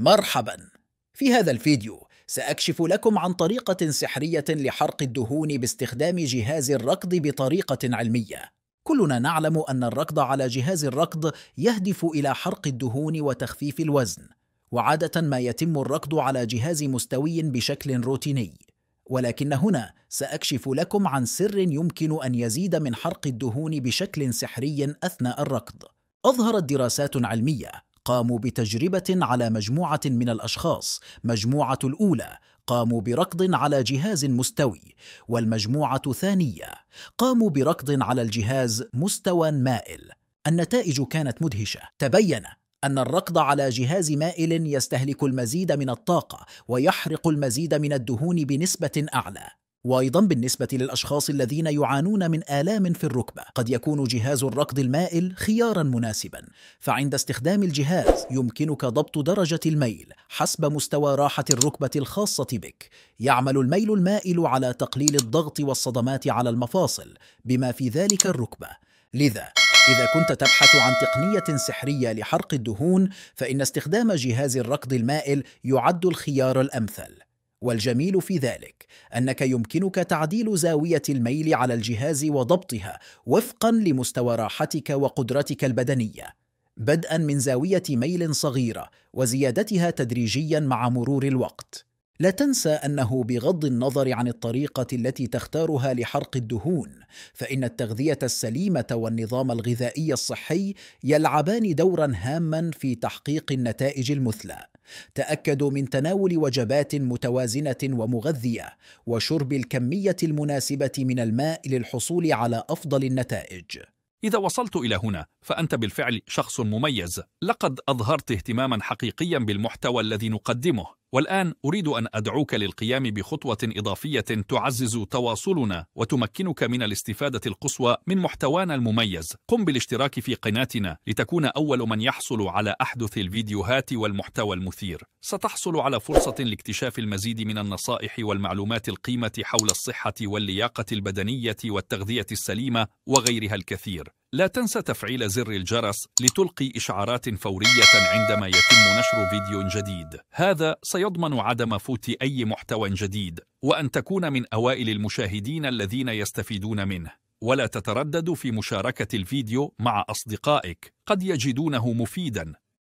مرحبا في هذا الفيديو سأكشف لكم عن طريقة سحرية لحرق الدهون باستخدام جهاز الركض بطريقة علمية كلنا نعلم أن الركض على جهاز الركض يهدف إلى حرق الدهون وتخفيف الوزن وعادة ما يتم الركض على جهاز مستوي بشكل روتيني ولكن هنا سأكشف لكم عن سر يمكن أن يزيد من حرق الدهون بشكل سحري أثناء الركض أظهرت دراسات علمية قاموا بتجربة على مجموعة من الأشخاص مجموعة الأولى قاموا بركض على جهاز مستوي والمجموعة الثانية قاموا بركض على الجهاز مستوى مائل النتائج كانت مدهشة تبين أن الركض على جهاز مائل يستهلك المزيد من الطاقة ويحرق المزيد من الدهون بنسبة أعلى وأيضا بالنسبة للأشخاص الذين يعانون من آلام في الركبة قد يكون جهاز الركض المائل خيارا مناسبا فعند استخدام الجهاز يمكنك ضبط درجة الميل حسب مستوى راحة الركبة الخاصة بك يعمل الميل المائل على تقليل الضغط والصدمات على المفاصل بما في ذلك الركبة لذا إذا كنت تبحث عن تقنية سحرية لحرق الدهون فإن استخدام جهاز الركض المائل يعد الخيار الأمثل والجميل في ذلك أنك يمكنك تعديل زاوية الميل على الجهاز وضبطها وفقا لمستوى راحتك وقدرتك البدنية بدءا من زاوية ميل صغيرة وزيادتها تدريجيا مع مرور الوقت لا تنسى انه بغض النظر عن الطريقه التي تختارها لحرق الدهون فان التغذيه السليمه والنظام الغذائي الصحي يلعبان دورا هاما في تحقيق النتائج المثلى تاكدوا من تناول وجبات متوازنه ومغذيه وشرب الكميه المناسبه من الماء للحصول على افضل النتائج إذا وصلت إلى هنا فأنت بالفعل شخص مميز لقد أظهرت اهتماما حقيقيا بالمحتوى الذي نقدمه والآن أريد أن أدعوك للقيام بخطوة إضافية تعزز تواصلنا وتمكنك من الاستفادة القصوى من محتوانا المميز قم بالاشتراك في قناتنا لتكون أول من يحصل على أحدث الفيديوهات والمحتوى المثير ستحصل على فرصة لاكتشاف المزيد من النصائح والمعلومات القيمة حول الصحة واللياقة البدنية والتغذية السليمة وغيرها الكثير لا تنسى تفعيل زر الجرس لتلقي إشعارات فورية عندما يتم نشر فيديو جديد هذا سيضمن عدم فوت أي محتوى جديد وأن تكون من أوائل المشاهدين الذين يستفيدون منه ولا تتردد في مشاركة الفيديو مع أصدقائك قد يجدونه مفيداً